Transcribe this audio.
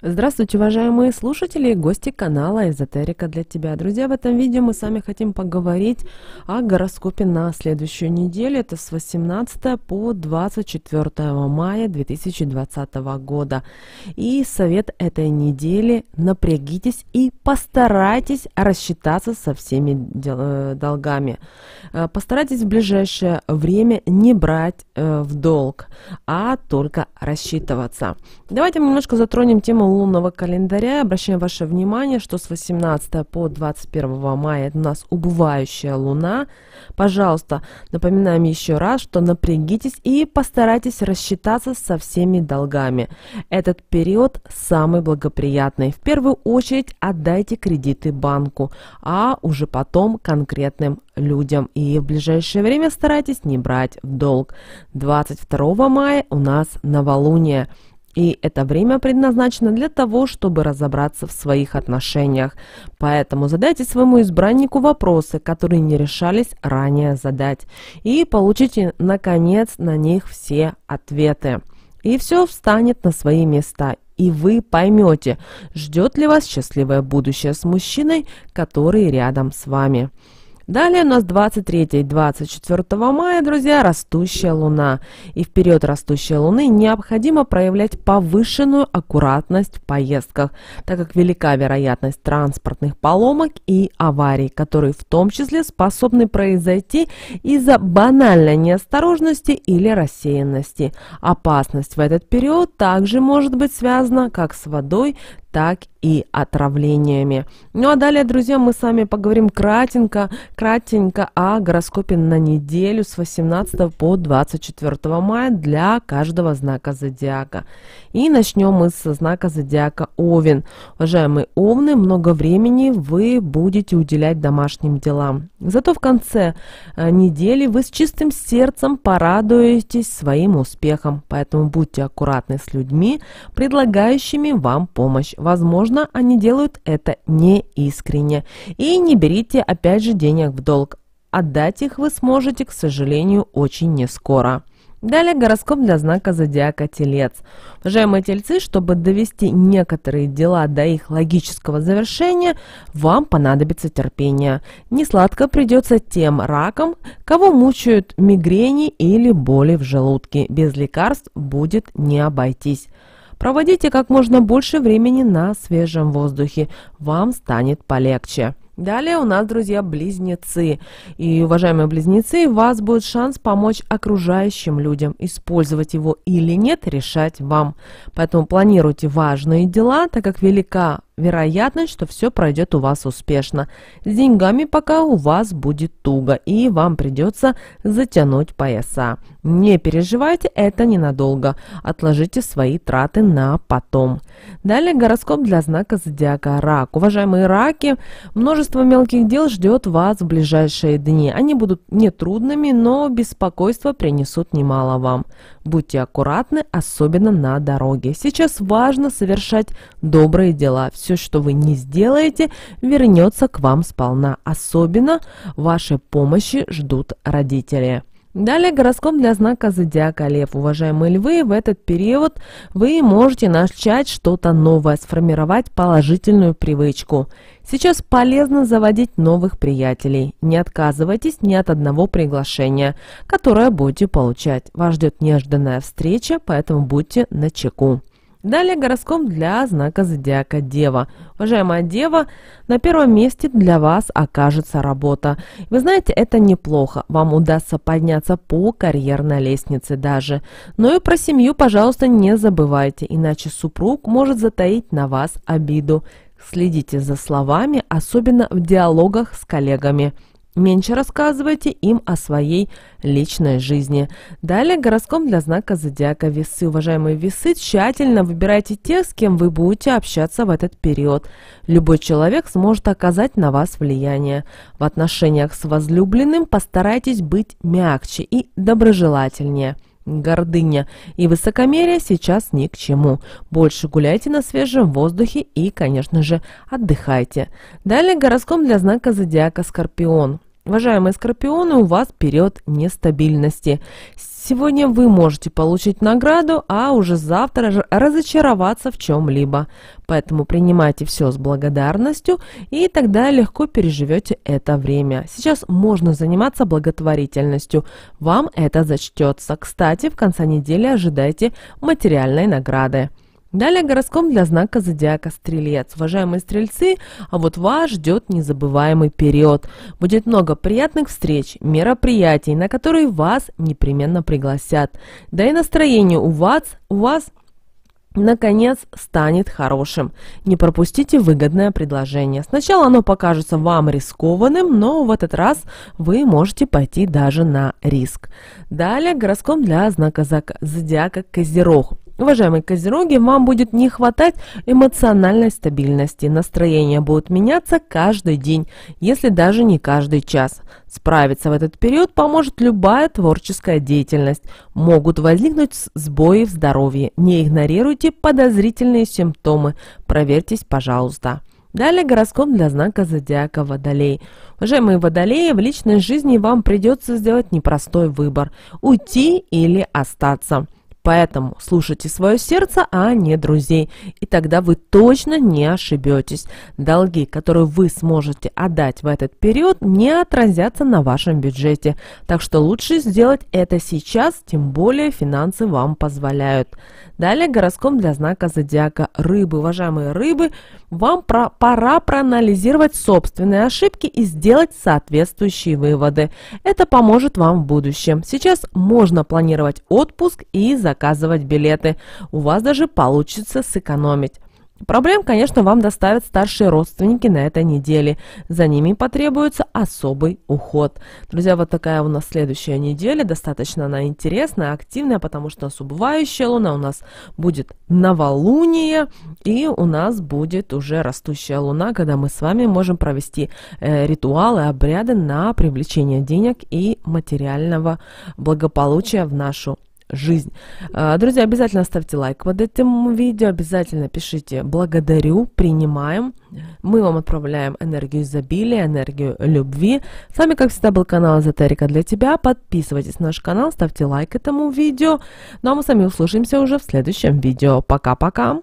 Здравствуйте, уважаемые слушатели и гости канала «Эзотерика для тебя». Друзья, в этом видео мы с вами хотим поговорить о гороскопе на следующую неделю. Это с 18 по 24 мая 2020 года. И совет этой недели – напрягитесь и постарайтесь рассчитаться со всеми э, долгами. Э, постарайтесь в ближайшее время не брать э, в долг, а только рассчитываться. Давайте мы немножко затронем тему лунного календаря. Обращаем ваше внимание, что с 18 по 21 мая у нас убывающая луна. Пожалуйста, напоминаем еще раз, что напрягитесь и постарайтесь рассчитаться со всеми долгами. Этот период самый благоприятный. В первую очередь отдайте кредиты банку, а уже потом конкретным людям. И в ближайшее время старайтесь не брать в долг. 22 мая у нас новолуние. И это время предназначено для того, чтобы разобраться в своих отношениях. Поэтому задайте своему избраннику вопросы, которые не решались ранее задать. И получите, наконец, на них все ответы. И все встанет на свои места, и вы поймете, ждет ли вас счастливое будущее с мужчиной, который рядом с вами. Далее у нас 23-24 мая, друзья, растущая луна. И в период растущей луны необходимо проявлять повышенную аккуратность в поездках, так как велика вероятность транспортных поломок и аварий, которые в том числе способны произойти из-за банальной неосторожности или рассеянности. Опасность в этот период также может быть связана как с водой, так и отравлениями. Ну а далее, друзья, мы с вами поговорим кратенько, кратенько о гороскопе на неделю с 18 по 24 мая для каждого знака зодиака. И начнем мы со знака зодиака Овен. Уважаемые Овны, много времени вы будете уделять домашним делам. Зато в конце э, недели вы с чистым сердцем порадуетесь своим успехом. Поэтому будьте аккуратны с людьми, предлагающими вам помощь. Возможно, они делают это неискренне. И не берите опять же денег в долг. Отдать их вы сможете, к сожалению, очень не скоро. Далее гороскоп для знака зодиака Телец. Уважаемые тельцы, чтобы довести некоторые дела до их логического завершения, вам понадобится терпение. Несладко придется тем ракам, кого мучают мигрени или боли в желудке. Без лекарств будет не обойтись. Проводите как можно больше времени на свежем воздухе, вам станет полегче. Далее у нас, друзья, близнецы. И, уважаемые близнецы, у вас будет шанс помочь окружающим людям. Использовать его или нет, решать вам. Поэтому планируйте важные дела, так как велика вероятность, что все пройдет у вас успешно. С деньгами пока у вас будет туго, и вам придется затянуть пояса. Не переживайте, это ненадолго. Отложите свои траты на потом. Далее гороскоп для знака зодиака Рак. Уважаемые раки, множество мелких дел ждет вас в ближайшие дни. Они будут нетрудными, но беспокойство принесут немало вам. Будьте аккуратны, особенно на дороге. Сейчас важно совершать добрые дела. Все все, что вы не сделаете, вернется к вам сполна. Особенно вашей помощи ждут родители. Далее гороскоп для знака зодиака Лев. Уважаемые львы, в этот период вы можете начать что-то новое, сформировать положительную привычку. Сейчас полезно заводить новых приятелей. Не отказывайтесь ни от одного приглашения, которое будете получать. Вас ждет неожиданная встреча, поэтому будьте начеку. чеку. Далее гороскоп для знака зодиака Дева. Уважаемая Дева, на первом месте для вас окажется работа. Вы знаете, это неплохо. Вам удастся подняться по карьерной лестнице даже. Но и про семью, пожалуйста, не забывайте, иначе супруг может затаить на вас обиду. Следите за словами, особенно в диалогах с коллегами. Меньше рассказывайте им о своей личной жизни. Далее гороскоп для знака зодиака весы. Уважаемые весы, тщательно выбирайте тех, с кем вы будете общаться в этот период. Любой человек сможет оказать на вас влияние. В отношениях с возлюбленным постарайтесь быть мягче и доброжелательнее. Гордыня и высокомерие сейчас ни к чему. Больше гуляйте на свежем воздухе и, конечно же, отдыхайте. Далее гороскоп для знака зодиака Скорпион. Уважаемые скорпионы, у вас период нестабильности. Сегодня вы можете получить награду, а уже завтра разочароваться в чем-либо. Поэтому принимайте все с благодарностью, и тогда легко переживете это время. Сейчас можно заниматься благотворительностью. Вам это зачтется. Кстати, в конце недели ожидайте материальной награды. Далее гороскоп для знака зодиака Стрелец. Уважаемые стрельцы, а вот вас ждет незабываемый период. Будет много приятных встреч, мероприятий, на которые вас непременно пригласят. Да и настроение у вас, у вас наконец станет хорошим. Не пропустите выгодное предложение. Сначала оно покажется вам рискованным, но в этот раз вы можете пойти даже на риск. Далее гороскоп для знака зодиака Козерог. Уважаемые козероги, вам будет не хватать эмоциональной стабильности. Настроение будет меняться каждый день, если даже не каждый час. Справиться в этот период поможет любая творческая деятельность. Могут возникнуть сбои в здоровье. Не игнорируйте подозрительные симптомы. Проверьтесь, пожалуйста. Далее гороскоп для знака зодиака Водолей. Уважаемые Водолеи, в личной жизни вам придется сделать непростой выбор – уйти или остаться – Поэтому слушайте свое сердце, а не друзей. И тогда вы точно не ошибетесь. Долги, которые вы сможете отдать в этот период, не отразятся на вашем бюджете. Так что лучше сделать это сейчас, тем более финансы вам позволяют. Далее гороскоп для знака зодиака рыбы. Уважаемые рыбы, вам про пора проанализировать собственные ошибки и сделать соответствующие выводы. Это поможет вам в будущем. Сейчас можно планировать отпуск и закрыть заказывать билеты. У вас даже получится сэкономить. Проблем, конечно, вам доставят старшие родственники на этой неделе. За ними потребуется особый уход. Друзья, вот такая у нас следующая неделя. Достаточно она интересная, активная, потому что у нас убывающая луна, у нас будет новолуние, и у нас будет уже растущая луна, когда мы с вами можем провести э, ритуалы, обряды на привлечение денег и материального благополучия в нашу жизнь. А, друзья, обязательно ставьте лайк под этим видео, обязательно пишите «благодарю», «принимаем». Мы вам отправляем энергию изобилия, энергию любви. С вами, как всегда, был канал Эзотерика для тебя. Подписывайтесь на наш канал, ставьте лайк этому видео. Ну а мы с вами услышимся уже в следующем видео. Пока-пока!